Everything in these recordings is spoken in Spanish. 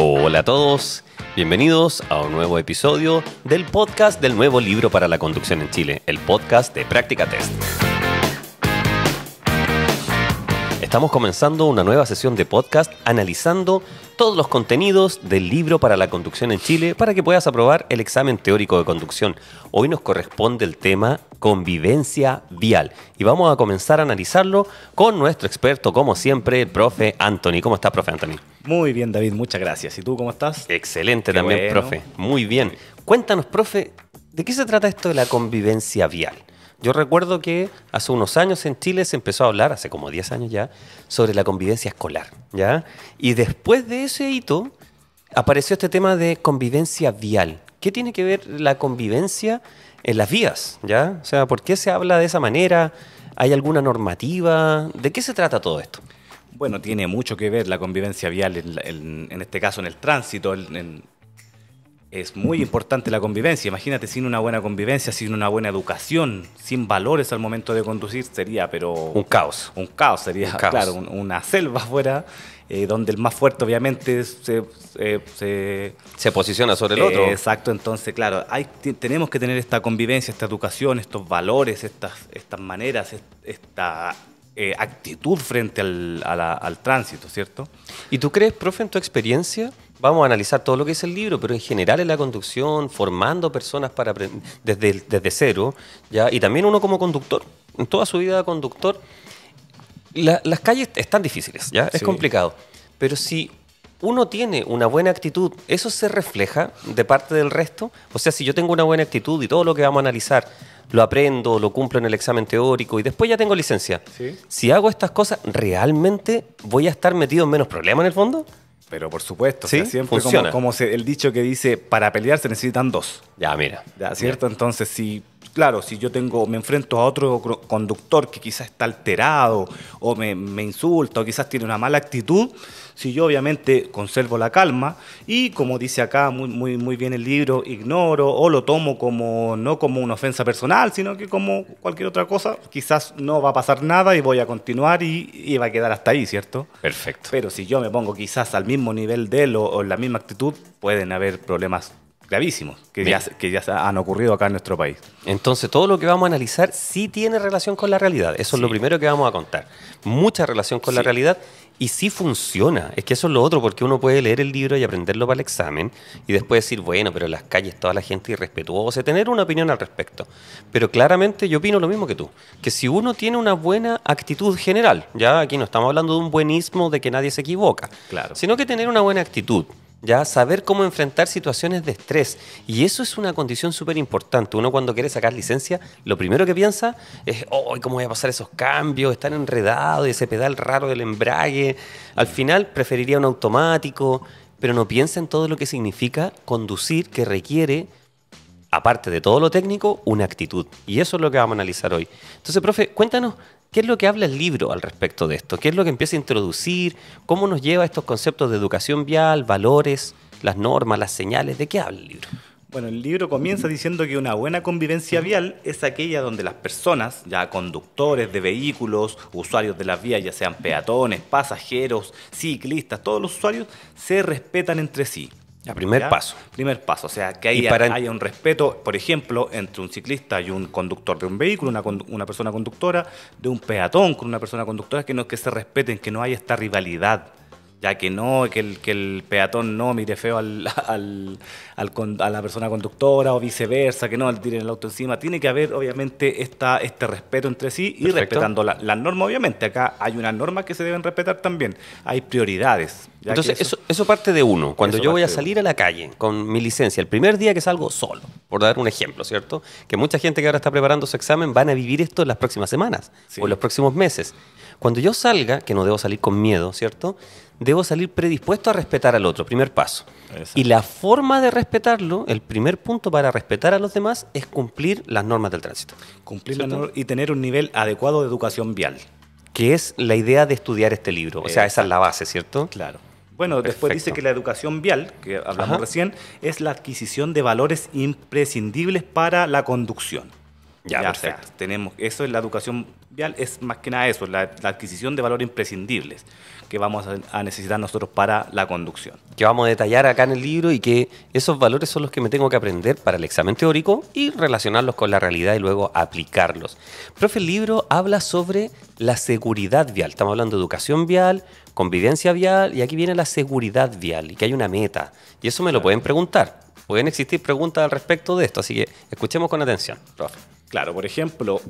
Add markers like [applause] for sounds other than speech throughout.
Hola a todos, bienvenidos a un nuevo episodio del podcast del nuevo libro para la conducción en Chile, el podcast de Práctica Test. Estamos comenzando una nueva sesión de podcast analizando todos los contenidos del libro para la conducción en Chile para que puedas aprobar el examen teórico de conducción. Hoy nos corresponde el tema convivencia vial y vamos a comenzar a analizarlo con nuestro experto, como siempre, el profe Anthony. ¿Cómo estás, profe Anthony? Muy bien, David, muchas gracias. ¿Y tú cómo estás? Excelente también, profe. Muy bien. Cuéntanos, profe, ¿de qué se trata esto de la convivencia vial? Yo recuerdo que hace unos años en Chile se empezó a hablar, hace como 10 años ya, sobre la convivencia escolar, ¿ya? Y después de ese hito apareció este tema de convivencia vial. ¿Qué tiene que ver la convivencia en las vías, ¿ya? O sea, ¿por qué se habla de esa manera? ¿Hay alguna normativa? ¿De qué se trata todo esto? Bueno, tiene mucho que ver la convivencia vial, en, en este caso en el tránsito, en, es muy importante la convivencia. Imagínate, sin una buena convivencia, sin una buena educación, sin valores al momento de conducir, sería, pero. Un caos. Un caos, sería, claro, una selva fuera eh, donde el más fuerte, obviamente, se. Eh, se, posiciona sobre el otro. Eh, exacto, entonces, claro, hay, tenemos que tener esta convivencia, esta educación, estos valores, estas, estas maneras, esta actitud frente al, al tránsito, ¿cierto? ¿Y tú crees, profe, en tu experiencia? vamos a analizar todo lo que es el libro, pero en general en la conducción, formando personas para desde, desde cero, ¿ya? y también uno como conductor, en toda su vida conductor, las calles están difíciles, ¿ya? es complicado, pero si uno tiene una buena actitud, eso se refleja de parte del resto. O sea, si yo tengo una buena actitud y todo lo que vamos a analizar lo aprendo, lo cumplo en el examen teórico y después ya tengo licencia. Si hago estas cosas, ¿realmente voy a estar metido en menos problemas en el fondo? Pero por supuesto, siempre como, el dicho que dice, para pelear se necesitan dos. Ya, mira. Ya, ¿cierto? Entonces, si claro, si yo tengo, me enfrento a otro conductor que quizás está alterado o me, insulta o quizás tiene una mala actitud, si yo obviamente conservo la calma y como dice acá muy, muy, muy bien el libro, ignoro o lo tomo como no como una ofensa personal, sino que como cualquier otra cosa, quizás no va a pasar nada y voy a continuar y, va a quedar hasta ahí, ¿cierto? Perfecto. Pero si yo me pongo quizás al mismo nivel de él o en la misma actitud, pueden haber problemas gravísimos que ya, que han ocurrido acá en nuestro país. Entonces, todo lo que vamos a analizar sí tiene relación con la realidad. Eso es lo primero que vamos a contar. Mucha relación con la realidad y sí funciona. Es que eso es lo otro, porque uno puede leer el libro y aprenderlo para el examen y después decir, bueno, pero en las calles toda la gente irrespetuosa, tener una opinión al respecto. Pero claramente yo opino lo mismo que tú, que si uno tiene una buena actitud general, ya aquí no estamos hablando de un buenismo de que nadie se equivoca, sino que tener una buena actitud, ¿ya? Saber cómo enfrentar situaciones de estrés. Y eso es una condición súper importante. Uno cuando quiere sacar licencia, lo primero que piensa es, oh, ¿cómo voy a pasar esos cambios? Están enredados, ese pedal raro del embrague. Al final preferiría un automático, pero no piensa en todo lo que significa conducir, que requiere, aparte de todo lo técnico, una actitud. Y eso es lo que vamos a analizar hoy. Entonces, profe, cuéntanos ¿Qué es lo que habla el libro al respecto de esto? ¿Qué es lo que empieza a introducir? ¿Cómo nos lleva estos conceptos de educación vial, valores, las normas, las señales? ¿De qué habla el libro? Bueno, el libro comienza diciendo que una buena convivencia vial es aquella donde las personas, ya conductores de vehículos, usuarios de las vías, ya sean peatones, pasajeros, ciclistas, todos los usuarios, se respetan entre sí primer paso. Primer paso, o sea, que haya, un respeto, por ejemplo, entre un ciclista y un conductor de un vehículo, una, una persona conductora, de un peatón con una persona conductora, que, no, que se respeten, que no haya esta rivalidad ya que no, que el, que el peatón no mire feo al, [laughs] a la persona conductora o viceversa, que no al tiren el auto encima. Tiene que haber, obviamente, esta, este respeto entre sí y respetando las la norma, obviamente. Acá hay unas normas que se deben respetar también. Hay prioridades. Entonces, eso, parte de uno. Cuando yo voy a salir a la calle con mi licencia, el primer día que salgo solo, por dar un ejemplo, ¿cierto? Que mucha gente que ahora está preparando su examen van a vivir esto en las próximas semanas o en los próximos meses. Cuando yo salga, que no debo salir con miedo, ¿cierto? debo salir predispuesto a respetar al otro, primer paso. Y la forma de respetarlo, el primer punto para respetar a los demás es cumplir las normas del tránsito. Cumplir las normas y tener un nivel adecuado de educación vial. Que es la idea de estudiar este libro, o sea, esa es la base, ¿cierto? Claro. Bueno, después dice que la educación vial, que hablamos recién, es la adquisición de valores imprescindibles para la conducción. Ya, perfecto. tenemos, eso es la educación vial, es más que nada eso, la, la adquisición de valores imprescindibles que vamos a, necesitar nosotros para la conducción. Que vamos a detallar acá en el libro y que esos valores son los que me tengo que aprender para el examen teórico y relacionarlos con la realidad y luego aplicarlos. Profe, el libro habla sobre la seguridad vial. Estamos hablando de educación vial, convivencia vial y aquí viene la seguridad vial y que hay una meta. Y eso me lo pueden preguntar. Pueden existir preguntas al respecto de esto, así que escuchemos con atención, profe. Claro, por ejemplo,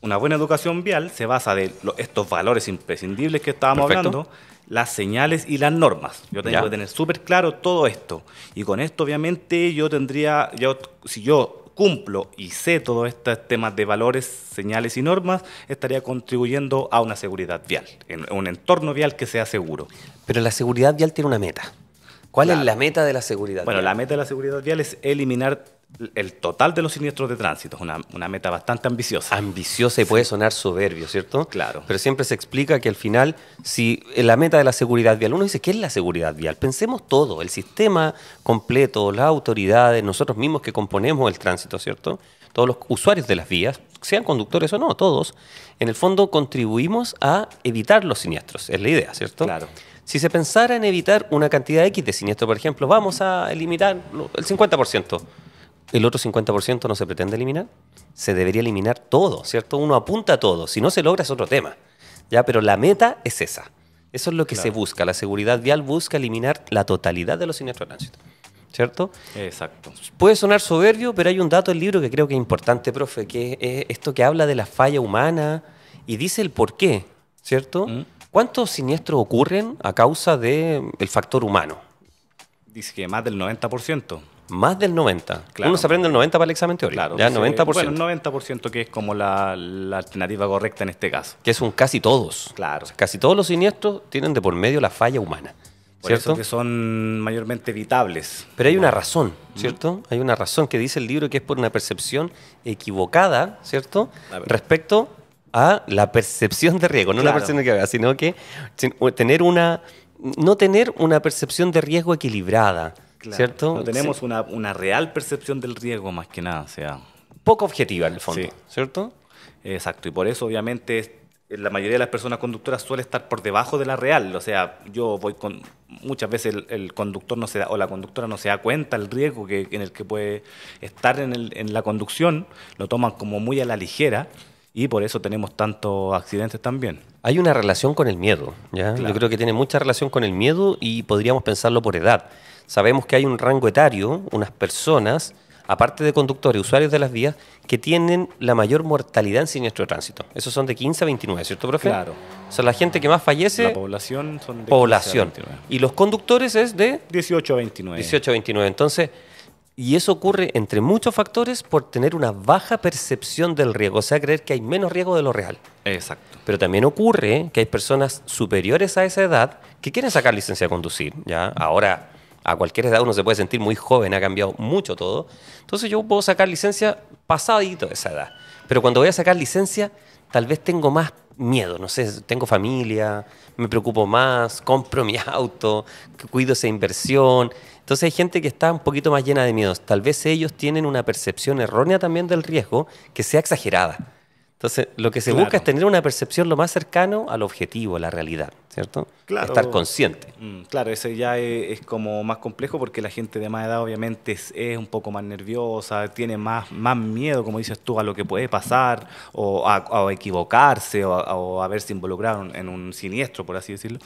una buena educación vial se basa de estos valores imprescindibles que estábamos hablando, las señales y las normas. Yo tengo que tener súper claro todo esto. Y con esto, obviamente, yo tendría, si yo cumplo y sé todos estos temas de valores, señales y normas, estaría contribuyendo a una seguridad vial, en un entorno vial que sea seguro. Pero la seguridad vial tiene una meta. ¿Cuál es la meta de la seguridad? Bueno, la meta de la seguridad vial es eliminar el total de los siniestros de tránsito. Es una, meta bastante ambiciosa. Ambiciosa y puede sonar soberbio, ¿cierto? Claro. Pero siempre se explica que al final, si eh, la meta de la seguridad vial, uno dice, ¿qué es la seguridad vial? Pensemos todo, el sistema completo, las autoridades, nosotros mismos que componemos el tránsito, ¿cierto? Todos los usuarios de las vías, sean conductores o no, todos, en el fondo contribuimos a evitar los siniestros, es la idea, ¿cierto? Claro. Si se pensara en evitar una cantidad X de siniestros, por ejemplo, vamos a eliminar el 50% el otro 50% no se pretende eliminar, se debería eliminar todo, ¿cierto? Uno apunta a todo, si no se logra es otro tema, ¿ya? Pero la meta es esa. Eso es lo que se busca, la seguridad vial busca eliminar la totalidad de los siniestros de tránsito, ¿cierto? Exacto. Puede sonar soberbio, pero hay un dato del libro que creo que es importante, profe, que es esto que habla de la falla humana y dice el por qué, ¿cierto? Mm. ¿Cuántos siniestros ocurren a causa del factor humano? Dice que más del 90%. Más del 90. Claro. Uno se aprende el 90 para el examen teórico. Claro, ya, 90%. Bueno, el 90% que es como la, alternativa correcta en este caso. Que es un casi todos. Claro. casi todos los siniestros tienen de por medio la falla humana. ¿cierto? Eso que son mayormente evitables. Pero hay una razón, ¿cierto? Hay una razón que dice el libro que es por una percepción equivocada, ¿cierto? Respecto a la percepción de riesgo, no la percepción que haga, sino que tener una no tener una percepción de riesgo equilibrada. ¿Cierto? No tenemos una, real percepción del riesgo más que nada, sea... Poco objetiva en el fondo, ¿cierto? Exacto, y por eso obviamente la mayoría de las personas conductoras suele estar por debajo de la real. O sea, yo voy con. Muchas veces el, conductor no se da, o la conductora no se da cuenta el riesgo que, en el que puede estar en, el, en, la conducción, lo toman como muy a la ligera y por eso tenemos tantos accidentes también. Hay una relación con el miedo, Yo creo que tiene mucha relación con el miedo y podríamos pensarlo por edad sabemos que hay un rango etario, unas personas, aparte de conductores, usuarios de las vías, que tienen la mayor mortalidad en siniestro de tránsito. Esos son de 15 a 29, ¿cierto, profe? Claro. Son la gente que más fallece... La población son de Población. Y los conductores es de... 18 a 29. 18 a 29. Entonces... Y eso ocurre entre muchos factores por tener una baja percepción del riesgo, o sea, creer que hay menos riesgo de lo real. Exacto. Pero también ocurre que hay personas superiores a esa edad que quieren sacar licencia de conducir, ¿ya? Ahora a cualquier edad uno se puede sentir muy joven, ha cambiado mucho todo. Entonces yo puedo sacar licencia pasadito de esa edad. Pero cuando voy a sacar licencia, tal vez tengo más miedo, no sé, tengo familia, me preocupo más, compro mi auto, cuido esa inversión. Entonces hay gente que está un poquito más llena de miedos. Tal vez ellos tienen una percepción errónea también del riesgo que sea exagerada. Entonces lo que se busca es tener una percepción lo más cercano al objetivo, a la realidad. ¿cierto? Claro. Estar consciente. Mm, claro, ese ya e, es, como más complejo porque la gente de más edad obviamente es, un poco más nerviosa, tiene más, más miedo, como dices tú, a lo que puede pasar o a, equivocarse o, a, o haberse involucrado en, un siniestro, por así decirlo.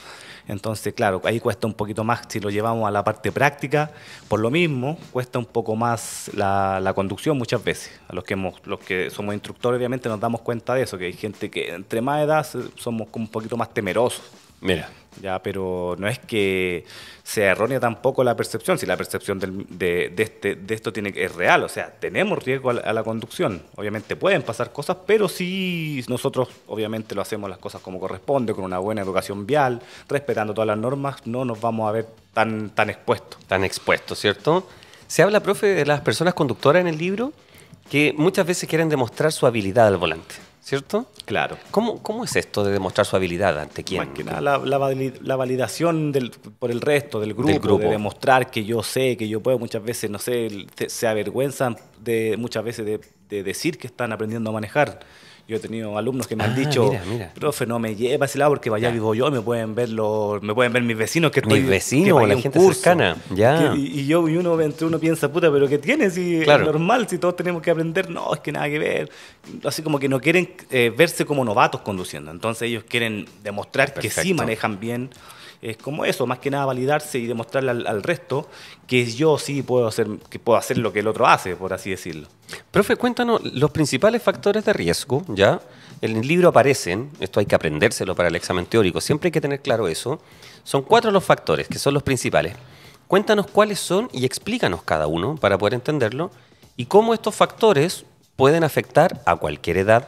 Entonces, claro, ahí cuesta un poquito más si lo llevamos a la parte práctica. Por lo mismo, cuesta un poco más la, conducción muchas veces. A los que, los que somos instructores obviamente nos damos cuenta de eso, que hay gente que entre más edad somos un poquito más temerosos. Mira. Ya, pero no es que sea errónea tampoco la percepción, si la percepción este, de, esto tiene, es real, o sea, tenemos riesgo a la, a la, conducción, obviamente pueden pasar cosas, pero si nosotros obviamente lo hacemos las cosas como corresponde, con una buena educación vial, respetando todas las normas, no nos vamos a ver tan, tan expuestos. Tan expuestos, ¿cierto? Se habla, profe, de las personas conductoras en el libro que muchas veces quieren demostrar su habilidad al volante. ¿cierto? Claro. ¿Cómo, es esto de demostrar su habilidad ante quién? la, la, validación por el resto del grupo, de demostrar que yo sé, que yo puedo. Muchas veces, no sé, se avergüenzan de, muchas veces de decir que están aprendiendo a manejar. Yo he tenido alumnos que me han ah, dicho, profe, no me lleve a ese lado porque vaya vivo yo, me pueden ver los, me pueden ver mis vecinos que estoy. Mis vecinos, la gente Ya. y, yo, y uno uno piensa, puta, pero ¿qué tienes? Si es normal, si todos tenemos que aprender, no, es que nada que ver. Así como que no quieren eh, verse como novatos conduciendo. Entonces ellos quieren demostrar que sí manejan bien es como eso, más que nada validarse y demostrarle al, resto que yo sí puedo hacer, que puedo hacer lo que el otro hace, por así decirlo. Profe, cuéntanos los principales factores de riesgo, ¿ya? En el libro aparecen, esto hay que aprendérselo para el examen teórico, siempre hay que tener claro eso. Son cuatro los factores que son los principales. Cuéntanos cuáles son y explícanos cada uno para poder entenderlo y cómo estos factores pueden afectar a cualquier edad,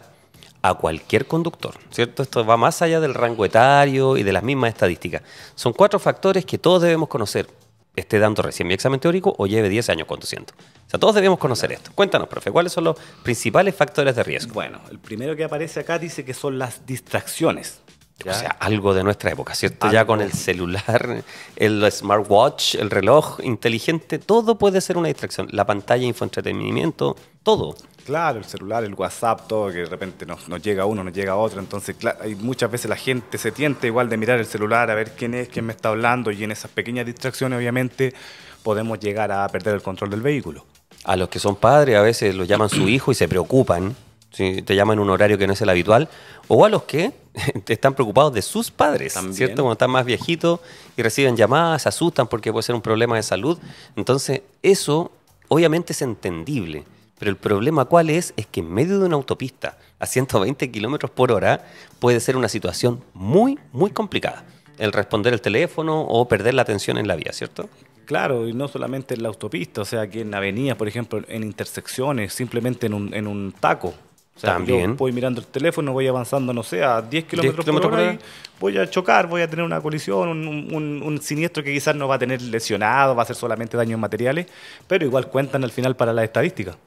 a cualquier conductor, ¿cierto? Esto va más allá del rango etario y de las mismas estadísticas. Son cuatro factores que todos debemos conocer, esté dando recién mi examen teórico o lleve 10 años conduciendo. O sea, todos debemos conocer esto. Cuéntanos, profe, ¿cuáles son los principales factores de riesgo? Bueno, el primero que aparece acá dice que son las distracciones. O sea, algo de nuestra época, ¿cierto? Ya con el celular, [laughs] el smartwatch, el reloj inteligente, todo puede ser una distracción. La pantalla, infoentretenimiento, todo. Claro, el celular, el WhatsApp, todo que de repente nos, llega uno, nos llega otro. Entonces, hay muchas veces la gente se tienta igual de mirar el celular, a ver quién es, quién me está hablando, y en esas pequeñas distracciones, obviamente, podemos llegar a perder el control del vehículo. A los que son padres, a veces lo llaman su hijo y se preocupan si te llaman en un horario que no es el habitual, o a los que [laughs] están preocupados de sus padres, ¿cierto? Cuando están más viejitos y reciben llamadas, se asustan porque puede ser un problema de salud. Entonces, eso obviamente es entendible. Pero el problema cuál es, es que en medio de una autopista a 120 kilómetros por hora puede ser una situación muy, muy complicada. El responder el teléfono o perder la atención en la vía, ¿cierto? Claro, y no solamente en la autopista, o sea, que en avenidas, por ejemplo, en intersecciones, simplemente en un, en un taco. También. voy mirando el teléfono, voy avanzando, no sé, a 10 kilómetros por, hora, voy a chocar, voy a tener una colisión, un, siniestro que quizás no va a tener lesionado, va a ser solamente daños materiales, pero igual cuentan al final para las estadísticas.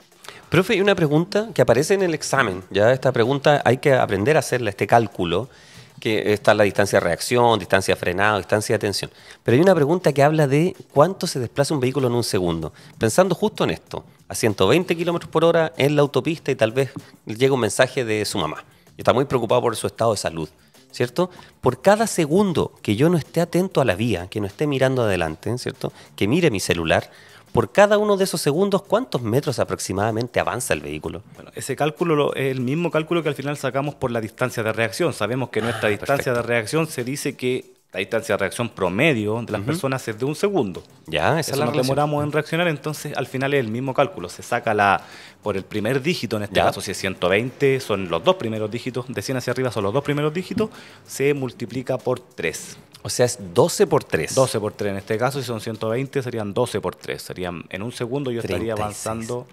Profe, hay una pregunta que aparece en el examen. Ya esta pregunta hay que aprender a hacerla, este cálculo, que está la distancia de reacción, distancia de frenado, distancia de atención. Pero hay una pregunta que habla de cuánto se desplaza un vehículo en un segundo. Pensando justo en esto, a 120 kilómetros por hora en la autopista y tal vez llega un mensaje de su mamá. está muy preocupado por su estado de salud. ¿cierto? Por cada segundo que yo no esté atento a la vía, que no esté mirando adelante, ¿cierto? Que mire mi celular, por cada uno de esos segundos, ¿cuántos metros aproximadamente avanza el vehículo? Bueno, ese cálculo es el mismo cálculo que al final sacamos por la distancia de reacción. Sabemos que ah, nuestra distancia de reacción se dice que la distancia de reacción promedio de las personas es de un segundo. Ya, esa es la nos demoramos en reaccionar, entonces al final es el mismo cálculo. Se saca la por el primer dígito, en este caso si es 120, son los dos primeros dígitos, de 100 hacia arriba son los dos primeros dígitos, se multiplica por 3. O sea, es 12 por 3. 12 por 3 en este caso, si son 120 serían 12 por 3. Serían, en un segundo yo estaría avanzando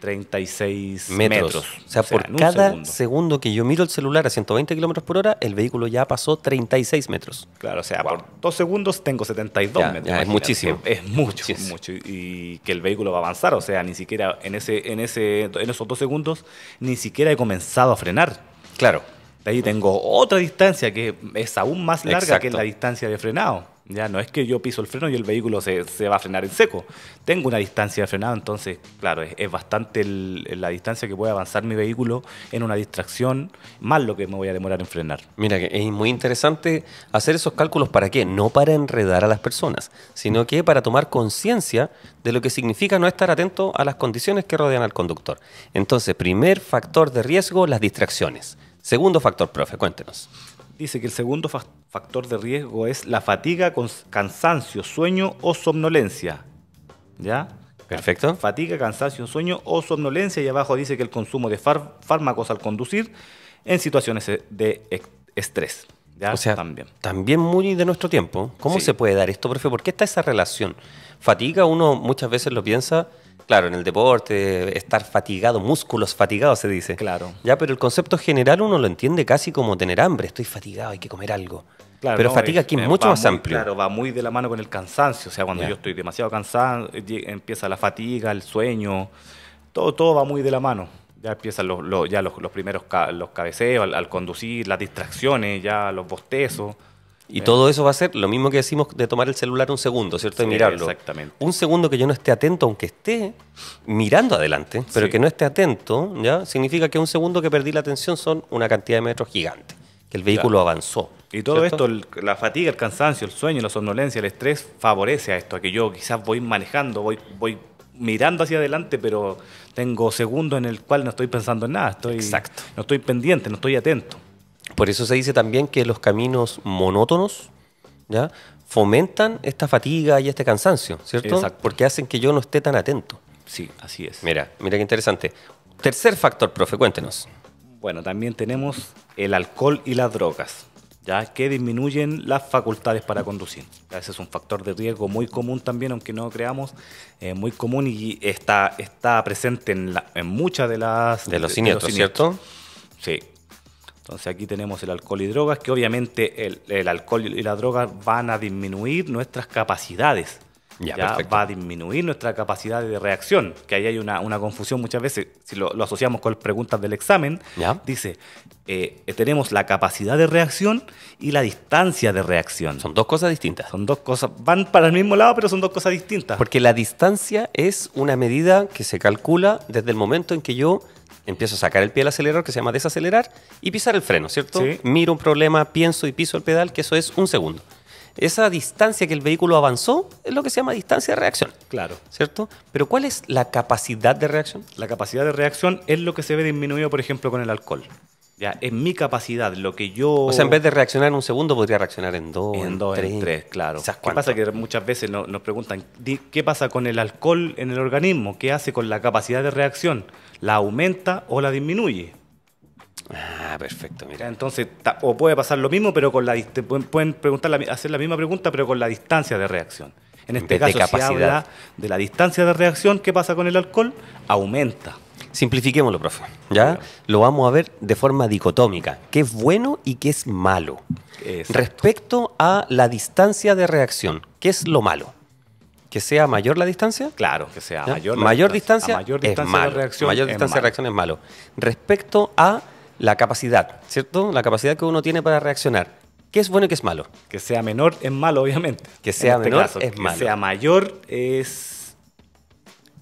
36 metros. O, sea, por cada segundo. que yo miro el celular a 120 kilómetros por hora, el vehículo ya pasó 36 metros. Claro, o sea, por dos segundos tengo 72 metros. es muchísimo. Es, mucho, mucho. Y que el vehículo va a avanzar, o sea, ni siquiera en, ese, en, ese, en esos dos segundos, ni siquiera he comenzado a frenar. Claro. De ahí tengo otra distancia que es aún más larga que la distancia de frenado. Ya no es que yo piso el freno y el vehículo se, va a frenar en seco. Tengo una distancia de frenado, entonces, claro, es, bastante la distancia que puede avanzar mi vehículo en una distracción, más lo que me voy a demorar en frenar. Mira, que es muy interesante hacer esos cálculos para qué? No para enredar a las personas, sino que para tomar conciencia de lo que significa no estar atento a las condiciones que rodean al conductor. Entonces, primer factor de riesgo, las distracciones Segundo factor, profe, cuéntenos. Dice que el segundo factor de riesgo es la fatiga, cansancio, sueño o somnolencia. ¿Ya? Perfecto. Fatiga, cansancio, sueño o somnolencia. Y abajo dice que el consumo de fármacos al conducir en situaciones e-, de estrés. ¿ya? O sea, también. muy de nuestro tiempo. ¿Cómo se puede dar esto, profe? ¿Por qué está esa relación? Fatiga, uno muchas veces lo piensa Claro, en el deporte, estar fatigado, músculos fatigados se dice. Claro. Ya, pero el concepto general uno lo entiende casi como tener hambre, estoy fatigado, hay que comer algo. pero fatiga aquí es mucho más amplio. Claro, va muy de la mano con el cansancio, o sea, cuando yo estoy demasiado cansado, eh, empieza la fatiga, el sueño, todo, todo va muy de la mano. Ya empiezan los, ya los, primeros los cabeceos al, conducir, las distracciones, ya los bostezos. Y todo eso va a ser lo mismo que decimos de tomar el celular un segundo, ¿cierto? De mirarlo. Exactamente. Un segundo que yo no esté atento, aunque esté mirando adelante, pero que no esté atento, ¿ya? Significa que un segundo que perdí la atención son una cantidad de metros gigantes, que el vehículo avanzó. Y todo esto, la fatiga, el cansancio, el sueño, la somnolencia, el estrés, favorece a esto, a que yo quizás voy manejando, voy, voy mirando hacia adelante, pero tengo segundos en el cual no estoy pensando en nada, estoy, Exacto. no estoy pendiente, no estoy atento. Por eso se dice también que los caminos monótonos ¿ya? fomentan esta fatiga y este cansancio, ¿cierto? Porque hacen que yo no esté tan atento. Sí, así es. Mira, mira qué interesante. Tercer factor, profe, cuéntenos. Bueno, también tenemos el alcohol y las drogas, ya que disminuyen las facultades para conducir. Ese es un factor de riesgo muy común también, aunque no creamos, eh, muy común y está, está presente en, la, en muchas de las... De los de los ¿cierto? Sí, entonces aquí tenemos el alcohol y drogas, que obviamente el, alcohol y la droga van a disminuir nuestras capacidades. Ya, va a disminuir nuestra capacidad de reacción, que ahí hay una, confusión muchas veces, si lo, asociamos con preguntas del examen, dice, eh, eh, tenemos la capacidad de reacción y la distancia de reacción. Son dos cosas distintas. Son dos cosas, van para el mismo lado, pero son dos cosas distintas. Porque la distancia es una medida que se calcula desde el momento en que yo empiezo a sacar el pie del acelerador, que se llama desacelerar, y pisar el freno, ¿cierto? Miro un problema, pienso y piso el pedal, que eso es un segundo. Esa distancia que el vehículo avanzó es lo que se llama distancia de reacción. Claro. ¿Cierto? Pero ¿cuál es la capacidad de reacción? La capacidad de reacción es lo que se ve disminuido, por ejemplo, con el alcohol. Ya, es mi capacidad, lo que yo... O sea, en vez de reaccionar en un segundo, podría reaccionar en dos, en, tres. tres, claro. ¿Qué pasa? Que muchas veces nos, preguntan, ¿qué pasa con el alcohol en el organismo? ¿Qué hace con la capacidad de reacción? ¿La aumenta o la disminuye? Ah, perfecto, mira. Entonces, o puede pasar lo mismo, pero con la... Pueden preguntar hacer la misma pregunta, pero con la distancia de reacción. En este caso, capacidad. habla de la distancia de reacción, ¿qué pasa con el alcohol? Aumenta. Simplifiquémoslo, profe. ¿ya? Lo vamos a ver de forma dicotómica, qué es bueno y qué es malo. Respecto a la distancia de reacción, ¿qué es lo malo? ¿Que sea mayor la distancia? Claro, que sea mayor. mayor distancia, mayor es malo. Mayor distancia de reacción es malo. Respecto a la capacidad, ¿cierto? La capacidad que uno tiene para reaccionar. ¿Qué es bueno y qué es malo? Que sea menor es malo, obviamente. Que sea este menor es malo. Que sea mayor es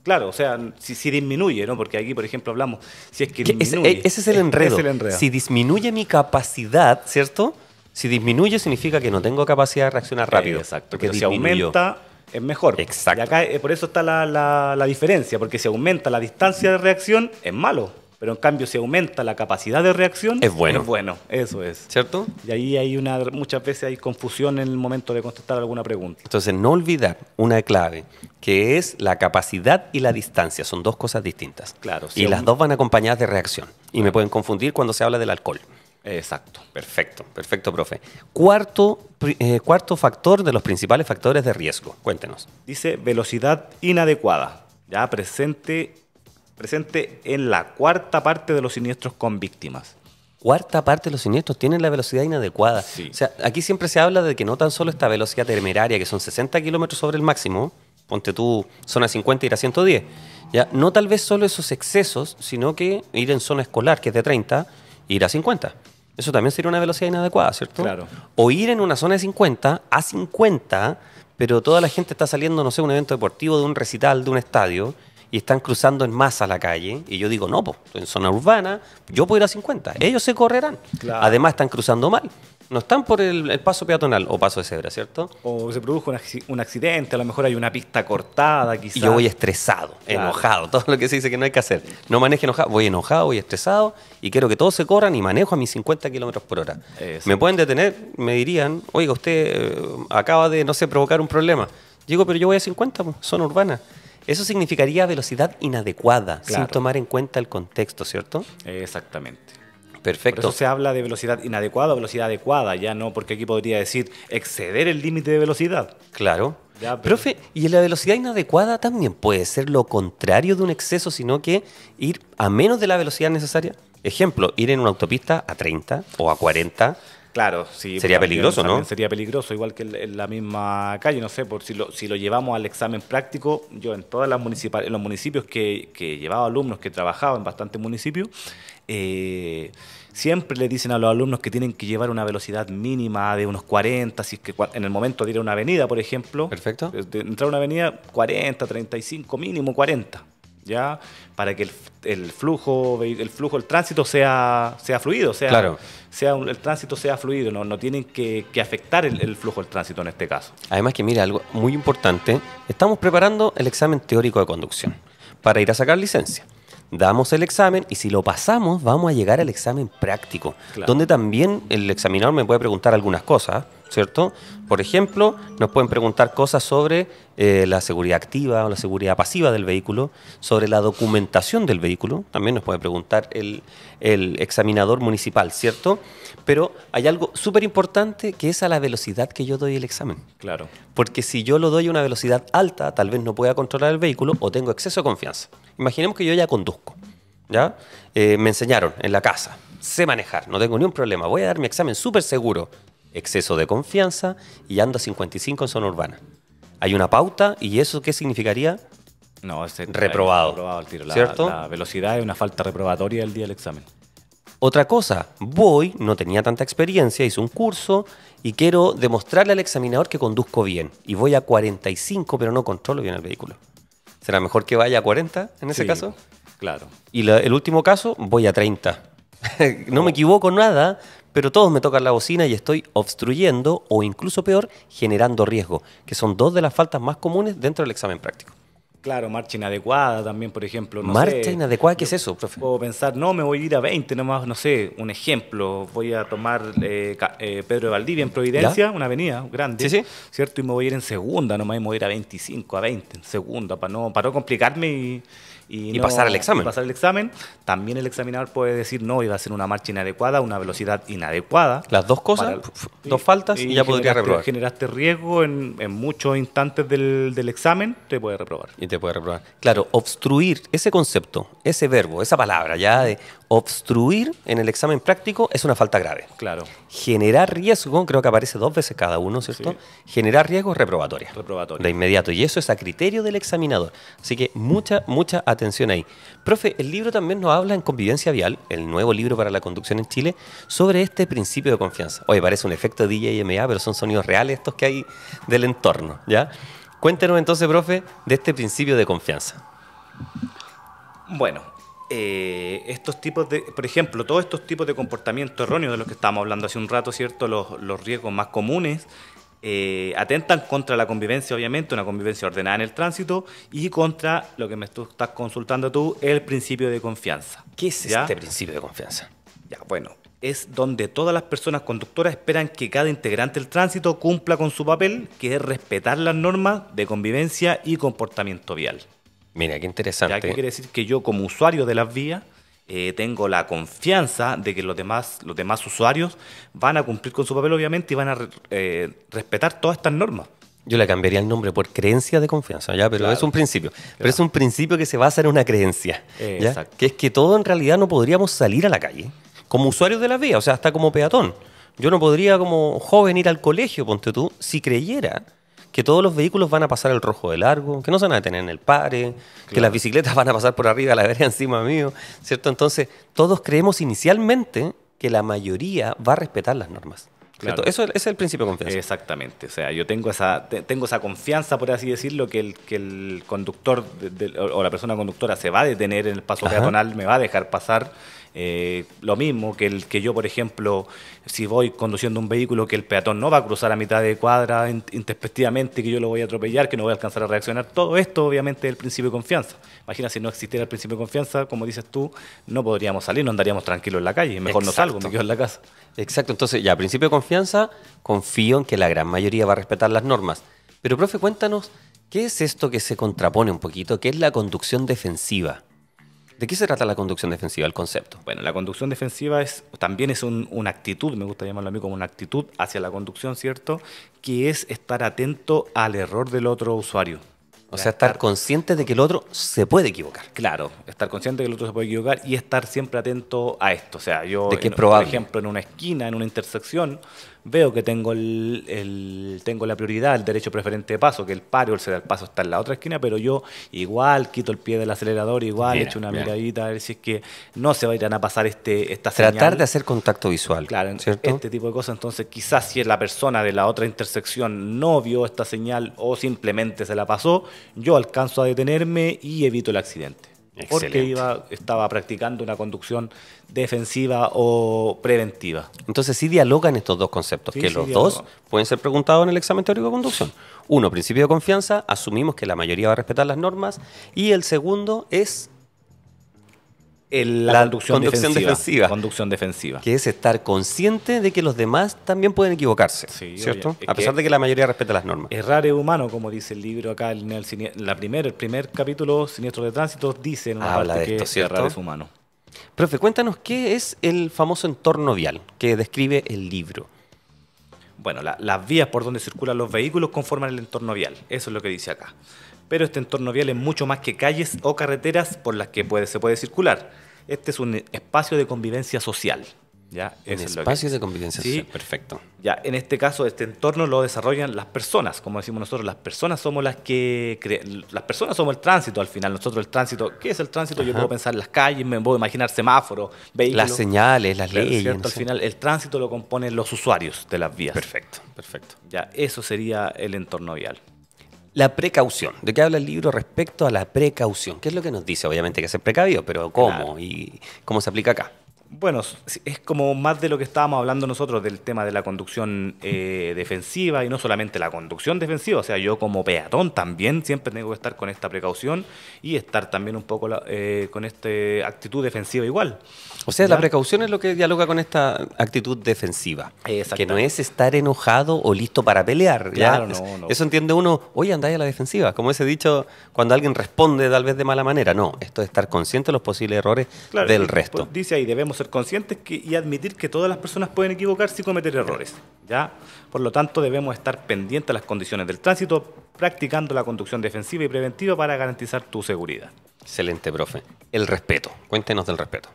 Claro, o sea, si, si, disminuye, ¿no? Porque aquí, por ejemplo, hablamos, si es que disminuye. ese, es el enredo. Si disminuye mi capacidad, ¿cierto? Si disminuye significa que no tengo capacidad de reaccionar rápido. Eh, exacto, porque pero si aumenta es mejor. Exacto. Y acá eh, por eso está la diferencia, porque si aumenta la distancia de reacción es malo. Pero en cambio, si aumenta la capacidad de reacción, es bueno. Es bueno, eso es. ¿Cierto? Y ahí hay una, muchas veces hay confusión en el momento de contestar alguna pregunta. Entonces, no olvidar una clave, que es la capacidad y la distancia. Son dos cosas distintas. Claro. y las dos van acompañadas de reacción. Y me pueden confundir cuando se habla del alcohol. Exacto. Perfecto, perfecto, profe. Cuarto, eh, cuarto factor de los principales factores de riesgo. Cuéntenos. Dice velocidad inadecuada. Ya presente presente en la cuarta parte de los siniestros con víctimas. Cuarta parte de los siniestros tienen la velocidad inadecuada. O sea, aquí siempre se habla de que no tan solo esta velocidad temeraria, que son 60 kilómetros sobre el máximo, ponte tú zona 50 ir a 110, ya, no tal vez solo esos excesos, sino que ir en zona escolar, que es de 30, ir a 50. Eso también sería una velocidad inadecuada, ¿cierto? Claro. O ir en una zona de 50 a 50, pero toda la gente está saliendo, no sé, un evento deportivo, de un recital, de un estadio, y están cruzando en masa la calle, y yo digo, no, pues, en zona urbana, yo puedo ir a 50, ellos se correrán. Además, están cruzando mal. No están por el, paso peatonal o paso de cebra, ¿cierto? O se produjo un accidente, a lo mejor hay una pista cortada, quizás. Y yo voy estresado, enojado, todo lo que se dice que no hay que hacer. No maneje enojado, voy enojado, voy estresado y quiero que todos se corran y manejo a mis 50 kilómetros por hora. Me pueden detener, me dirían, oiga, usted eh, acaba de, no sé, provocar un problema. Digo, pero yo voy a 50, zona urbana. Eso significaría velocidad inadecuada, sin tomar en cuenta el contexto, ¿cierto? Exactamente. Perfecto. Por se habla de velocidad inadecuada o velocidad adecuada, ya no porque aquí podría decir exceder el límite de velocidad. Claro. Profe, y la velocidad inadecuada también puede ser lo contrario de un exceso, sino que ir a menos de la velocidad necesaria. Ejemplo, ir en una autopista a 30 o a 40 Claro, Sería pues, peligroso, ¿no? Sería peligroso, igual que en la misma calle, no sé, por si lo, si lo llevamos al examen práctico, yo en todas las municipales, en los municipios que, que llevaba alumnos, que trabajado en bastantes municipios, eh, siempre le dicen a los alumnos que tienen que llevar una velocidad mínima de unos 40, si es que en el momento de ir a una avenida, por ejemplo. Perfecto. De entrar a una avenida, 40, 35, mínimo 40. ¿ya? Para que el, flujo, el flujo, el tránsito sea, sea fluido, sea, sea el tránsito sea fluido, no, no tienen que, afectar el, flujo del tránsito en este caso. Además que mire, algo muy importante, estamos preparando el examen teórico de conducción para ir a sacar licencia. Damos el examen y si lo pasamos vamos a llegar al examen práctico, donde también el examinador me puede preguntar algunas cosas ¿cierto? Por ejemplo, nos pueden preguntar cosas sobre eh, la seguridad activa o la seguridad pasiva del vehículo, sobre la documentación del vehículo, también nos puede preguntar el, examinador municipal, ¿cierto? Pero hay algo súper importante que es a la velocidad que yo doy el examen. Claro. Porque si yo lo doy a una velocidad alta, tal vez no pueda controlar el vehículo o tengo exceso de confianza. Imaginemos que yo ya conduzco, ¿ya? Eh, me enseñaron en la casa, sé manejar, no tengo ningún problema, voy a dar mi examen súper seguro, exceso de confianza y ando a 55 en zona urbana. Hay una pauta y eso qué significaría? No, este reprobado. La, ¿Cierto? La velocidad es una falta reprobatoria el día del examen. Otra cosa, voy, no tenía tanta experiencia, hice un curso y quiero demostrarle al examinador que conduzco bien. Y voy a 45, pero no controlo bien el vehículo. ¿Será mejor que vaya a 40 en ese caso? Claro. Y el último caso, voy a 30. [laughs] no me oh. equivoco nada, pero todos me tocan la bocina y estoy obstruyendo o incluso peor, generando riesgo, que son dos de las faltas más comunes dentro del examen práctico. Claro, marcha inadecuada también, por ejemplo. ¿Marcha inadecuada? ¿Qué es eso, profe? Puedo pensar, no, me voy a ir a 20 nomás, no sé, un ejemplo. Voy a tomar eh, eh Pedro de Valdivia en Providencia, una avenida grande, ¿Sí, cierto Y me voy a ir en segunda nomás, me voy a ir a 25, a 20, en segunda, para no, para complicarme y, y, pasar el examen. pasar el examen. También el examinador puede decir, no, iba a ser una marcha inadecuada, una velocidad inadecuada. Las dos cosas, dos faltas, y, ya podría reprobar. Generaste riesgo en, muchos instantes del, del, examen, te puede reprobar puede reprobar. Claro, obstruir, ese concepto, ese verbo, esa palabra ya de obstruir en el examen práctico es una falta grave. Claro. Generar riesgo, creo que aparece dos veces cada uno, ¿cierto? Generar riesgo reprobatoria. Reprobatoria. De inmediato. Y eso es a criterio del examinador. Así que mucha, mucha atención ahí. Profe, el libro también nos habla en Convivencia Vial, el nuevo libro para la conducción en Chile, sobre este principio de confianza. Oye, parece un efecto DJMA, pero son sonidos reales estos que hay del entorno, ¿ya? Cuéntenos entonces, profe, de este principio de confianza. Bueno, eh, estos tipos de, por ejemplo, todos estos tipos de comportamiento erróneos de los que estábamos hablando hace un rato, ¿cierto? Los, riesgos más comunes eh, atentan contra la convivencia, obviamente, una convivencia ordenada en el tránsito y contra lo que me estás consultando tú, el principio de confianza. ¿Qué es este principio de confianza? Ya, bueno, es donde todas las personas conductoras esperan que cada integrante del tránsito cumpla con su papel, que es respetar las normas de convivencia y comportamiento vial. Mira, qué interesante. Ya quiere decir que yo como usuario de las vías eh, tengo la confianza de que los demás, los demás usuarios van a cumplir con su papel, obviamente, y van a eh, respetar todas estas normas. Yo le cambiaría el nombre por creencia de confianza, ¿ya? Pero es un principio. Pero es un principio que se basa en una creencia, Que es que todo en realidad no podríamos salir a la calle como usuario de la vía, o sea, hasta como peatón. Yo no podría como joven ir al colegio, ponte tú, si creyera que todos los vehículos van a pasar el rojo de largo, que no se van a detener en el pare, que las bicicletas van a pasar por arriba de la vereda encima mío, ¿cierto? Entonces, todos creemos inicialmente que la mayoría va a respetar las normas. Eso es, el principio de confianza. Exactamente. O sea, yo tengo esa, tengo esa confianza, por así decirlo, que el, conductor o la persona conductora se va a detener en el paso peatonal, me va a dejar pasar eh, lo mismo que, el, que yo, por ejemplo, si voy conduciendo un vehículo que el peatón no va a cruzar a mitad de cuadra introspectivamente, que yo lo voy a atropellar, que no voy a alcanzar a reaccionar. Todo esto, obviamente, es el principio de confianza. Imagina si no existiera el principio de confianza, como dices tú, no podríamos salir, no andaríamos tranquilos en la calle. Mejor no salgo, me quedo en la casa. Exacto. Entonces, ya, principio de confianza, confío en que la gran mayoría va a respetar las normas. Pero, profe, cuéntanos, ¿qué es esto que se contrapone un poquito? ¿Qué es la conducción defensiva? ¿De qué se trata la conducción defensiva, el concepto? Bueno, la conducción defensiva es, también es una actitud, me gusta llamarlo a mí como una actitud hacia la conducción, ¿cierto? Que es estar atento al error del otro usuario. O sea, estar consciente de que el otro se puede equivocar. Claro, estar consciente de que el otro se puede equivocar y estar siempre atento a esto. O sea, yo, por ejemplo, en una esquina, en una intersección, veo que tengo, el, tengo la prioridad, el derecho preferente de paso, que el paro, el cedar paso está en la otra esquina, pero yo igual quito el pie del acelerador, igual echo una miradita a ver si es que no se vayan a pasar este, esta Tratar de hacer contacto visual, claro, ¿cierto? este tipo de cosas. Entonces, quizás si la persona de la otra intersección no vio esta señal o simplemente se la pasó, yo alcanzo a detenerme y evito el accidente porque iba, estaba practicando una conducción defensiva o preventiva. Entonces sí dialogan estos dos conceptos, que los dos pueden ser preguntados en el examen teórico de conducción. Uno, principio de confianza, asumimos que la mayoría va a respetar las normas, y el segundo es la, conducción, defensiva, Que es estar consciente de que los demás también pueden equivocarse. ¿Cierto? a pesar de que la mayoría respeta las normas. Errar es humano, como dice el libro acá, el, la primer, el primer capítulo, Siniestros de Tránsito, dice en parte que errar es humano. Profe, cuéntanos qué es el famoso entorno vial que describe el libro. Bueno, las vías por donde circulan los vehículos conforman el entorno vial. Eso es lo que dice acá pero este entorno vial es mucho más que calles o carreteras por las que se puede circular. Este es un espacio de convivencia social. ¿ya? Un el espacio de convivencia social, perfecto. Ya, en este caso, este entorno lo desarrollan las personas, como decimos nosotros, las personas somos las que las personas somos el tránsito al final. Nosotros el tránsito, ¿qué es el tránsito? Yo puedo pensar las calles, me puedo imaginar semáforos, vehículos. Las señales, las leyes. Cierto, al final, el tránsito lo componen los usuarios de las vías. Perfecto, perfecto. Ya, eso sería el entorno vial. La precaución. ¿De qué habla el libro respecto a la precaución? ¿Qué es lo que nos dice? Obviamente que el precavido, pero ¿cómo? ¿Y cómo se aplica acá? Bueno, es como más de lo que estábamos hablando nosotros del tema de la conducción eh, mm. defensiva y no solamente la conducción defensiva, o sea, yo como peatón también siempre tengo que estar con esta precaución y estar también un poco eh, con esta actitud defensiva igual. O sea, la precaución es lo que dialoga con esta actitud defensiva, que no es estar enojado o listo para pelear. no, Eso entiende uno, oye, andáis a la defensiva, como ese dicho cuando alguien responde tal vez de mala manera. No, esto es estar consciente de los posibles errores del resto. dice ahí, debemos ser conscientes y admitir que todas las personas pueden equivocarse y cometer errores. ¿ya? Por lo tanto, debemos estar pendientes a las condiciones del tránsito, practicando la conducción defensiva y preventiva para garantizar tu seguridad. Excelente, profe. El respeto. Cuéntenos del respeto.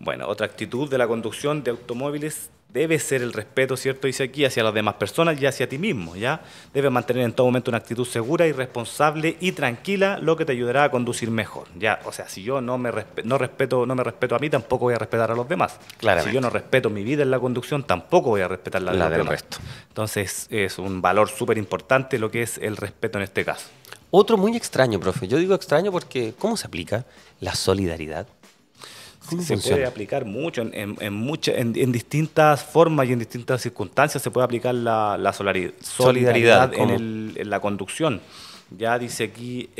Bueno, otra actitud de la conducción de automóviles debe ser el respeto, ¿cierto? Dice aquí, hacia las demás personas y hacia ti mismo, ¿ya? Debes mantener en todo momento una actitud segura y responsable y tranquila, lo que te ayudará a conducir mejor, ¿ya? O sea, si yo no me, respeto, no me respeto a mí, tampoco voy a respetar a los demás. claro Si yo no respeto mi vida en la conducción, tampoco voy a respetar la, del demás. resto. Entonces, es un valor súper importante lo que es el respeto en este caso. Otro muy extraño, profe. Yo digo extraño porque, ¿cómo se aplica la solidaridad? se puede aplicar mucho, en, en, distintas formas y en distintas circunstancias se puede aplicar la, solidaridad, en, la conducción. Ya dice aquí,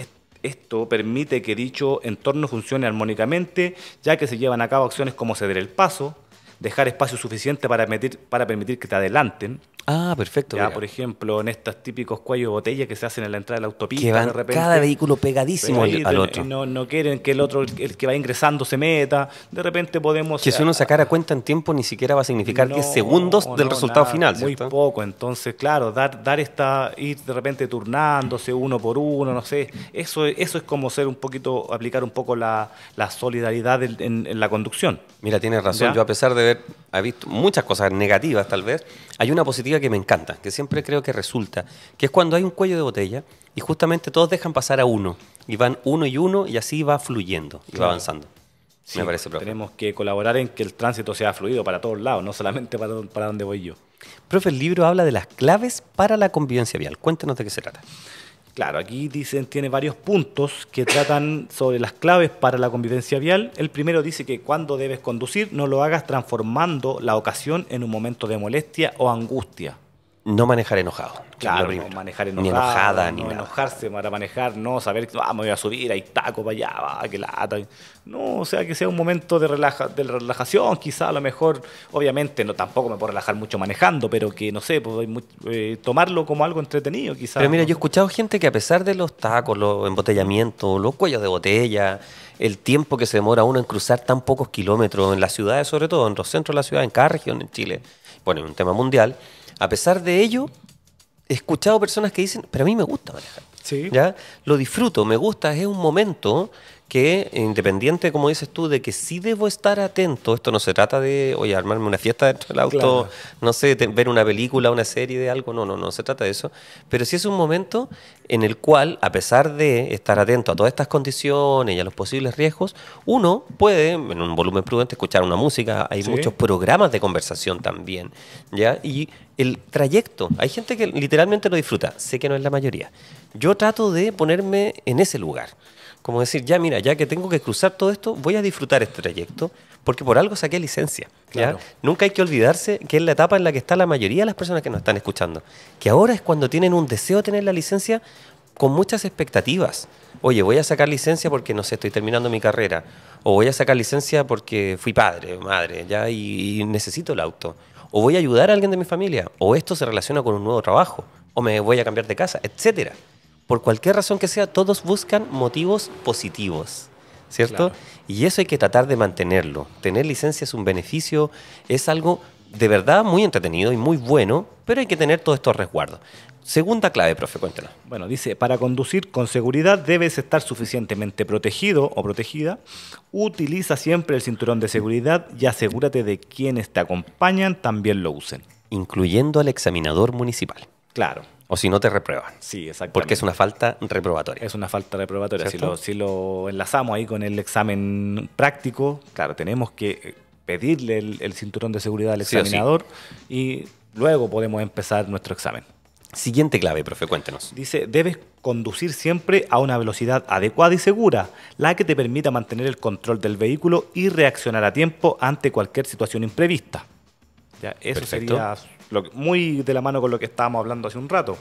esto permite que dicho entorno funcione armónicamente, ya que se llevan a cabo acciones como ceder el paso, dejar espacio suficiente para para permitir que te adelanten, Ah, perfecto. Ya, por ejemplo, en estos típicos cuellos de botella que se hacen en la entrada de la autopista. cada vehículo pegadísimo al, otro. No, quieren que el otro, el que va ingresando, se meta. De repente podemos... Que si uno sacara cuenta en tiempo, ni siquiera va a significar que 10 segundos del resultado final. Muy poco. Entonces, claro, dar, dar esta... Ir de repente turnándose uno por uno, no sé. Eso, eso es como ser un poquito... Aplicar un poco la, solidaridad en, la conducción. Mira, tienes razón. Yo a pesar de haber visto muchas cosas negativas, tal vez, hay una positiva que me encanta, que siempre creo que resulta, que es cuando hay un cuello de botella y justamente todos dejan pasar a uno y van uno y uno y así va fluyendo y va avanzando. me parece, profe. Tenemos que colaborar en que el tránsito sea fluido para todos lados, no solamente para, para donde voy yo. Profe, el libro habla de las claves para la convivencia vial. Cuéntenos de qué se trata. Claro, aquí dicen, tiene varios puntos que tratan sobre las claves para la convivencia vial. El primero dice que cuando debes conducir, no lo hagas transformando la ocasión en un momento de molestia o angustia no manejar enojado. Claro, no manejar enojado, ni enojada, ni no enojarse para manejar, no saber que ah, me voy a subir, hay taco para allá, que lata. No, o sea, que sea un momento de, relaja, de relajación, quizá a lo mejor, obviamente, no tampoco me puedo relajar mucho manejando, pero que no sé, pues, eh, tomarlo como algo entretenido, quizá. Pero mira, yo he escuchado gente que a pesar de los tacos, los embotellamientos, los cuellos de botella, el tiempo que se demora uno en cruzar tan pocos kilómetros en las ciudades, sobre todo en los centros de la ciudad, en cada región en Chile, bueno, es un tema mundial a pesar de ello, he escuchado personas que dicen, pero a mí me gusta manejar. Sí. ¿Ya? Lo disfruto, me gusta, es un momento que, independiente, como dices tú, de que sí debo estar atento, esto no se trata de, oye, armarme una fiesta dentro del auto, no sé, ver una película, una serie de algo, no, no, no se trata de eso, pero sí es un momento en el cual, a pesar de estar atento a todas estas condiciones y a los posibles riesgos, uno puede, en un volumen prudente, escuchar una música, hay muchos programas de conversación también, ¿ya? Y el trayecto, hay gente que literalmente lo disfruta, sé que no es la mayoría. Yo trato de ponerme en ese lugar. Como decir, ya mira, ya que tengo que cruzar todo esto, voy a disfrutar este trayecto, porque por algo saqué licencia. Claro. Nunca hay que olvidarse que es la etapa en la que está la mayoría de las personas que nos están escuchando, que ahora es cuando tienen un deseo de tener la licencia con muchas expectativas. Oye, voy a sacar licencia porque no sé, estoy terminando mi carrera. O voy a sacar licencia porque fui padre, madre, ya y, y, necesito el auto. O voy a ayudar a alguien de mi familia. O esto se relaciona con un nuevo trabajo. O me voy a cambiar de casa, etcétera por cualquier razón que sea, todos buscan motivos positivos. ¿Cierto? Y eso hay que tratar de mantenerlo. Tener licencia es un beneficio, es algo de verdad muy entretenido y muy bueno, pero hay que tener todos estos resguardos. Segunda clave, profe, cuéntanos. Bueno, dice, para conducir con seguridad debes estar suficientemente protegido o protegida. Utiliza siempre el cinturón de seguridad y asegúrate de quienes te acompañan también lo usen. Incluyendo al examinador municipal. Claro. O si no, te reprueban. Sí, exactamente. Porque es una falta reprobatoria. Es una falta reprobatoria. Si lo, enlazamos ahí con el examen práctico, claro, tenemos que eh, pedirle el, cinturón de seguridad al examinador y luego podemos empezar nuestro examen. Siguiente clave, profe, cuéntenos. Dice, debes conducir siempre a una velocidad adecuada y segura, la que te permita mantener el control del vehículo y reaccionar a tiempo ante cualquier situación imprevista. Ya, eso sería muy de la mano con lo que estábamos hablando hace un rato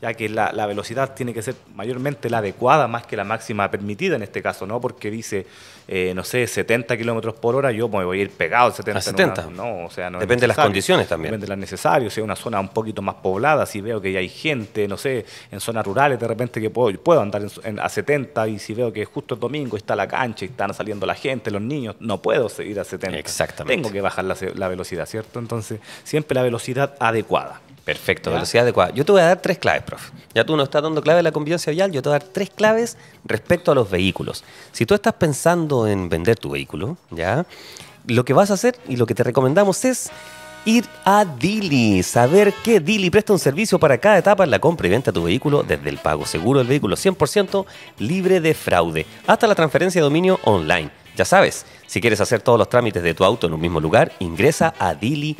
ya que la, velocidad tiene que ser mayormente la adecuada más que la máxima permitida en este caso, ¿no? Porque dice, eh, no sé, 70 kilómetros por hora, yo me voy a ir pegado A 70. No, o sea, no Depende de las condiciones también. Depende de las necesarias, Si sea, una zona un poquito más poblada, si veo que ya hay gente, no sé, en zonas rurales de repente que puedo, puedo andar en, a 70 y si veo que justo el domingo está la cancha y están saliendo la gente, los niños, no puedo seguir a 70. Exactamente. Tengo que bajar la velocidad, ¿cierto? Entonces, siempre la velocidad adecuada. Perfecto, velocidad adecuada. Yo te voy a dar tres claves, prof. Ya tú no estás dando clave de la convivencia vial, yo te voy a dar tres claves respecto a los vehículos. Si tú estás pensando en vender tu vehículo, ¿ya? Lo que vas a hacer y lo que te recomendamos es ir a Dili, saber que Dili presta un servicio para cada etapa en la compra y venta de tu vehículo, desde el pago seguro del vehículo 100% libre de fraude hasta la transferencia de dominio online. Ya sabes, si quieres hacer todos los trámites de tu auto en un mismo lugar, ingresa a dili.cl.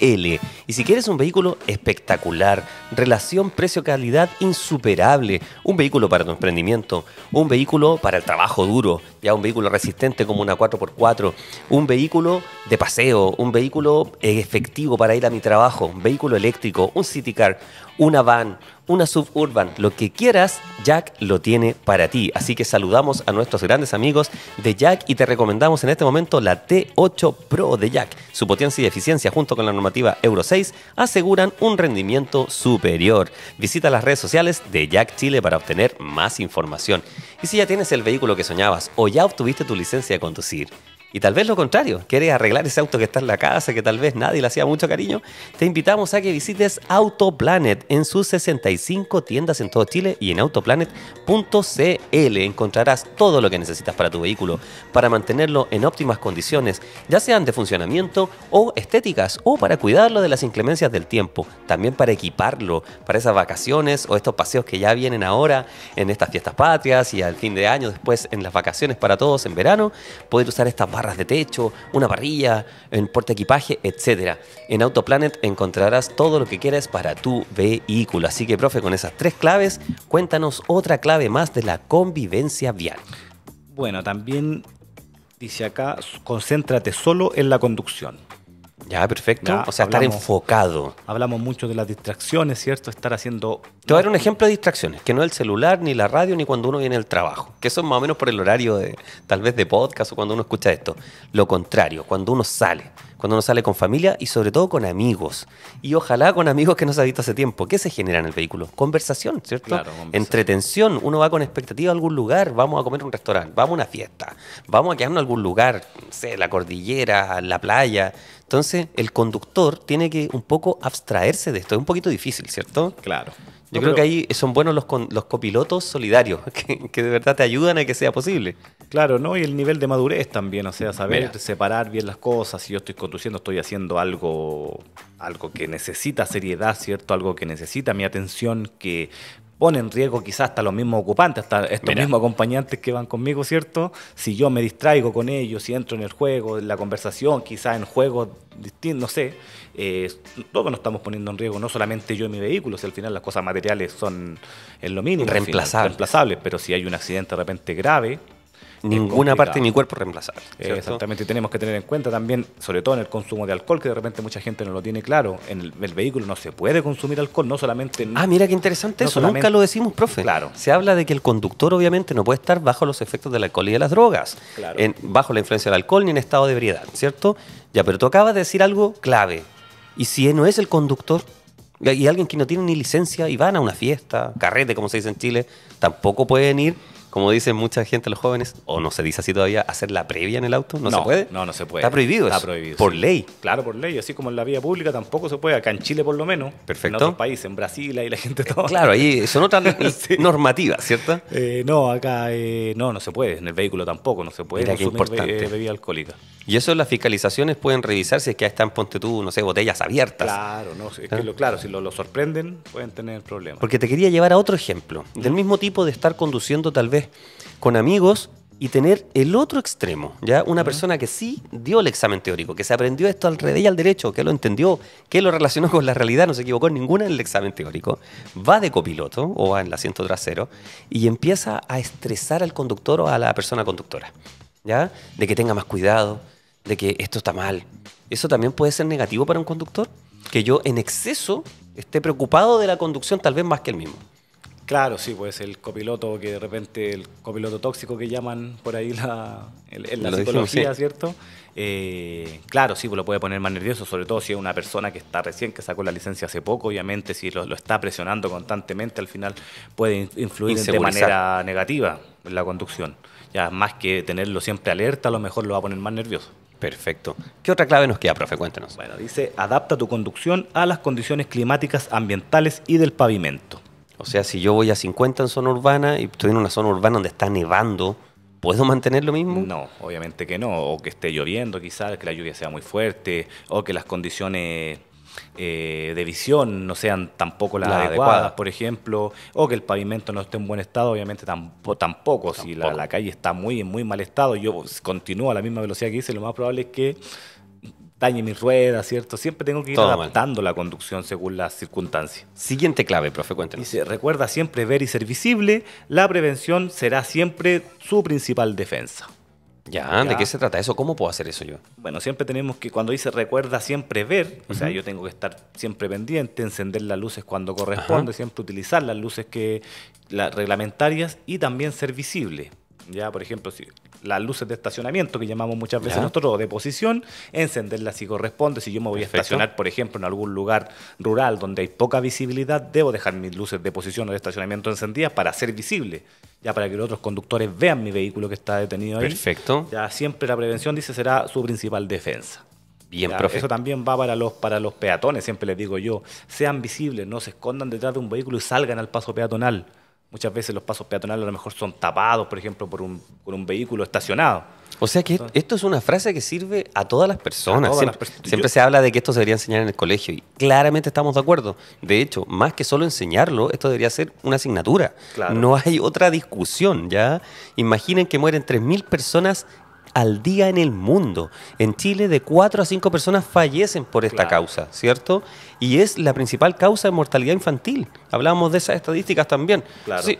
Y si quieres un vehículo espectacular, relación precio-calidad insuperable, un vehículo para tu emprendimiento, un vehículo para el trabajo duro, ya un vehículo resistente como una 4x4, un vehículo de paseo, un vehículo efectivo para ir a mi trabajo, un vehículo eléctrico, un city car, una van, una suburban, lo que quieras, Jack lo tiene para ti. Así que saludamos a nuestros grandes amigos de Jack y te recomendamos en este momento la T8 Pro de Jack. Su potencia y eficiencia junto con la normativa Euro 6 aseguran un rendimiento superior. Visita las redes sociales de Jack Chile para obtener más información. Y si ya tienes el vehículo que soñabas o ya obtuviste tu licencia de conducir, y tal vez lo contrario, quieres arreglar ese auto que está en la casa, que tal vez nadie le hacía mucho cariño, te invitamos a que visites Autoplanet en sus 65 tiendas en todo Chile y en autoplanet.cl encontrarás todo lo que necesitas para tu vehículo, para mantenerlo en óptimas condiciones, ya sean de funcionamiento o estéticas, o para cuidarlo de las inclemencias del tiempo, también para equiparlo, para esas vacaciones o estos paseos que ya vienen ahora en estas fiestas patrias y al fin de año, después en las vacaciones para todos en verano, poder usar esta barras de techo, una parrilla, un porte equipaje, etc. En Autoplanet encontrarás todo lo que quieras para tu vehículo. Así que, profe, con esas tres claves, cuéntanos otra clave más de la convivencia vial. Bueno, también dice acá, concéntrate solo en la conducción. Ya, perfecto. o sea, estar enfocado. Hablamos mucho de las distracciones, ¿cierto? Estar haciendo... Te voy a dar un ejemplo de distracciones, que no es el celular, ni la radio, ni cuando uno viene al trabajo. Que eso es más o menos por el horario de, tal vez de podcast o cuando uno escucha esto. Lo contrario, cuando uno sale cuando uno sale con familia y sobre todo con amigos. Y ojalá con amigos que no se ha visto hace tiempo. ¿Qué se genera en el vehículo? Conversación, ¿cierto? Claro, Entretención. Uno va con expectativa a algún lugar, vamos a comer un restaurante, vamos a una fiesta, vamos a quedarnos en algún lugar, la cordillera, la playa. Entonces, el conductor tiene que un poco abstraerse de esto. Es un poquito difícil, ¿cierto? Claro. Yo creo que ahí son buenos los, los copilotos solidarios, [laughs] que, que de verdad te ayudan a que sea posible. Claro, ¿no? Y el nivel de madurez también, o sea, saber separar bien las cosas. Si yo estoy conduciendo, estoy haciendo algo, algo que necesita seriedad, ¿cierto? Algo que necesita mi atención, que pone en riesgo quizás hasta los mismos ocupantes, hasta estos mismos acompañantes que van conmigo, ¿cierto? Si yo me distraigo con ellos, si entro en el juego, en la conversación, quizás en juegos distintos, no sé, eh, todos nos estamos poniendo en riesgo, no solamente yo y mi vehículo, si al final las cosas materiales son en lo mínimo. reemplazables, pero si hay un accidente de repente grave, ninguna parte de mi cuerpo reemplazable. Eh, exactamente, y tenemos que tener en cuenta también, sobre todo en el consumo de alcohol, que de repente mucha gente no lo tiene claro, en el, vehículo no se puede consumir alcohol, no solamente... Ah, mira qué interesante eso, nunca lo decimos, profe. Claro. Se habla de que el conductor obviamente no puede estar bajo los efectos del alcohol y de las drogas, bajo la influencia del alcohol ni en estado de ebriedad, ¿cierto? Ya, pero tú acabas de decir algo clave. ¿Y si no es el conductor? Y alguien que no tiene ni licencia y van a una fiesta, carrete, como se dice en Chile, tampoco pueden ir como dicen mucha gente, los jóvenes, o no se dice así todavía, hacer la previa en el auto? ¿No, se puede? No, no se puede. Está prohibido Está prohibido. Por ley. Claro, por ley. Así como en la vía pública tampoco se puede, acá en Chile por lo menos. Perfecto. En otros países, en Brasil, ahí la gente todo. Claro, ahí son otras [laughs] normativas, ¿cierto? Eh, no, acá eh, no, no se puede. En el vehículo tampoco no se puede es consumir importante. Eh, bebida alcohólica. Y eso las fiscalizaciones pueden revisar si es que están, ponte tú, no sé, botellas abiertas. Claro, no, es claro, si lo, lo sorprenden pueden tener problemas. Porque te quería llevar a otro ejemplo, del mismo tipo de estar conduciendo tal vez con amigos y tener el otro extremo, ¿ya? Una persona que sí dio el examen teórico, que se aprendió esto al y al derecho, que lo entendió, que lo relacionó con la realidad, no se equivocó en ninguna en el examen teórico, va de copiloto o va en el asiento trasero y empieza a estresar al conductor o a la persona conductora, ¿ya? De que tenga más cuidado, de que esto está mal. Eso también puede ser negativo para un conductor, que yo en exceso esté preocupado de la conducción tal vez más que el mismo. Claro, sí, pues el copiloto que de repente, el copiloto tóxico que llaman por ahí la, la psicología, ¿cierto? Eh, claro, sí, pues lo puede poner más nervioso, sobre todo si es una persona que está recién, que sacó la licencia hace poco, obviamente si lo, está presionando constantemente, al final puede influir de manera negativa en la conducción. Ya más que tenerlo siempre alerta, a lo mejor lo va a poner más nervioso. Perfecto. ¿Qué otra clave nos queda, profe? Cuéntanos. Bueno, dice, adapta tu conducción a las condiciones climáticas, ambientales y del pavimento. O sea, si yo voy a 50 en zona urbana y estoy en una zona urbana donde está nevando, ¿puedo mantener lo mismo? No, obviamente que no. O que esté lloviendo quizás, que la lluvia sea muy fuerte, o que las condiciones eh, de visión no sean tampoco las adecuadas, por ejemplo, o que el pavimento no esté en buen estado, obviamente tampoco, si la, calle está muy en muy mal estado, yo continúo a la misma velocidad que hice, lo más probable es que dañe mis ruedas, ¿cierto? Siempre tengo que ir adaptando la conducción según las circunstancias. Siguiente clave, profe, cuéntame. Dice, recuerda siempre ver y ser visible, la prevención será siempre su principal defensa. Ya, ¿de qué se trata eso? ¿Cómo puedo hacer eso yo? Bueno, siempre tenemos que, cuando dice recuerda siempre ver, o sea, yo tengo que estar siempre pendiente, encender las luces cuando corresponde, siempre utilizar las luces que las reglamentarias y también ser visible. Ya, por ejemplo, si las luces de estacionamiento que llamamos muchas veces nosotros nosotros de posición, encenderlas si corresponde. Si yo me voy a estacionar, por ejemplo, en algún lugar rural donde hay poca visibilidad, debo dejar mis luces de posición o de estacionamiento encendidas para ser visible, ya para que los otros conductores vean mi vehículo que está detenido ahí. Perfecto. Ya siempre la prevención dice será su principal defensa. Bien, profe. Eso también va para los, para los peatones, siempre les digo yo, sean visibles, no se escondan detrás de un vehículo y salgan al paso peatonal. Muchas veces los pasos peatonales a lo mejor son tapados, por ejemplo, por un, vehículo estacionado. O sea que esto es una frase que sirve a todas las personas. siempre, se habla de que esto se debería enseñar en el colegio y claramente estamos de acuerdo. De hecho, más que solo enseñarlo, esto debería ser una asignatura. No hay otra discusión, ¿ya? Imaginen que mueren 3.000 personas al día en el mundo. En Chile de 4 a 5 personas fallecen por esta causa, ¿cierto? Y es la principal causa de mortalidad infantil. Hablábamos de esas estadísticas también.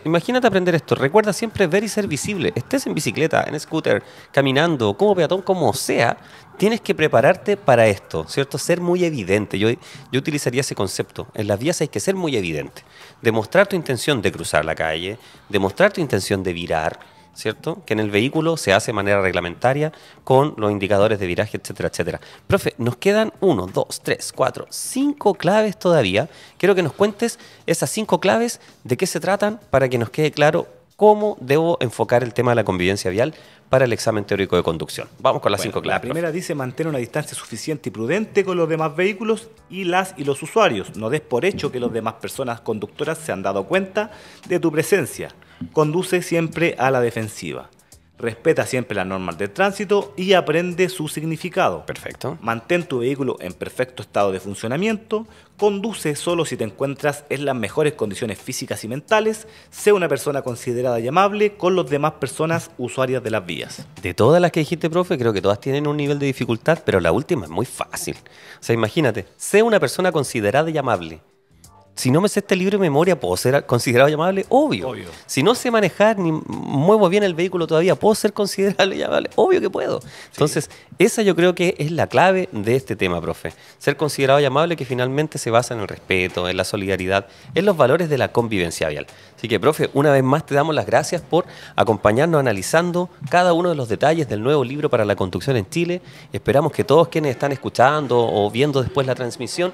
imagínate aprender esto. Recuerda siempre ver y ser visible. Estés en bicicleta, en scooter, caminando, como peatón, como sea, tienes que prepararte para esto, ¿cierto? Ser muy evidente. Yo, yo utilizaría ese concepto. En las vías hay que ser muy evidente. Demostrar tu intención de cruzar la calle, demostrar tu intención de virar, ¿cierto? Que en el vehículo se hace de manera reglamentaria con los indicadores de viraje, etcétera, etcétera. Profe, nos quedan uno, dos, tres, cuatro, cinco claves todavía. Quiero que nos cuentes esas cinco claves, de qué se tratan, para que nos quede claro cómo debo enfocar el tema de la convivencia vial para el examen teórico de conducción. Vamos con las cinco claves. La primera dice mantener una distancia suficiente y prudente con los demás vehículos y las y los usuarios. No des por hecho que las demás personas conductoras se han dado cuenta de tu presencia conduce siempre a la defensiva, respeta siempre las normas de tránsito y aprende su significado. Perfecto. Mantén tu vehículo en perfecto estado de funcionamiento, conduce solo si te encuentras en las mejores condiciones físicas y mentales, sé una persona considerada y amable con las demás personas usuarias de las vías. De todas las que dijiste, profe, creo que todas tienen un nivel de dificultad, pero la última es muy fácil. O sea, imagínate, sé una persona considerada y amable si no me sé este libro de memoria, ¿puedo ser considerado llamable? Obvio. Si no sé manejar ni muevo bien el vehículo todavía, ¿puedo ser considerado [laughs] llamable? Obvio que puedo. Entonces, esa yo creo que es la clave de este tema, profe. Ser considerado llamable que finalmente se basa en el respeto, en la solidaridad, en los valores de la convivencia vial. Así que, profe, una vez más te damos las gracias por acompañarnos analizando cada uno de los detalles del nuevo libro para la conducción en Chile. Esperamos que todos quienes están escuchando o viendo después la transmisión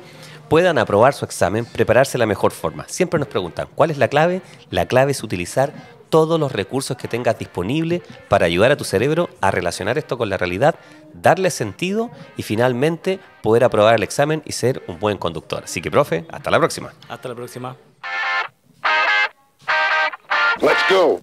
puedan aprobar su examen, prepararse de la mejor forma. Siempre nos preguntan, ¿cuál es la clave? La clave es utilizar todos los recursos que tengas disponibles para ayudar a tu cerebro a relacionar esto con la realidad, darle sentido y finalmente poder aprobar el examen y ser un buen conductor. Así que, profe, hasta la próxima. Hasta la próxima. Let's go.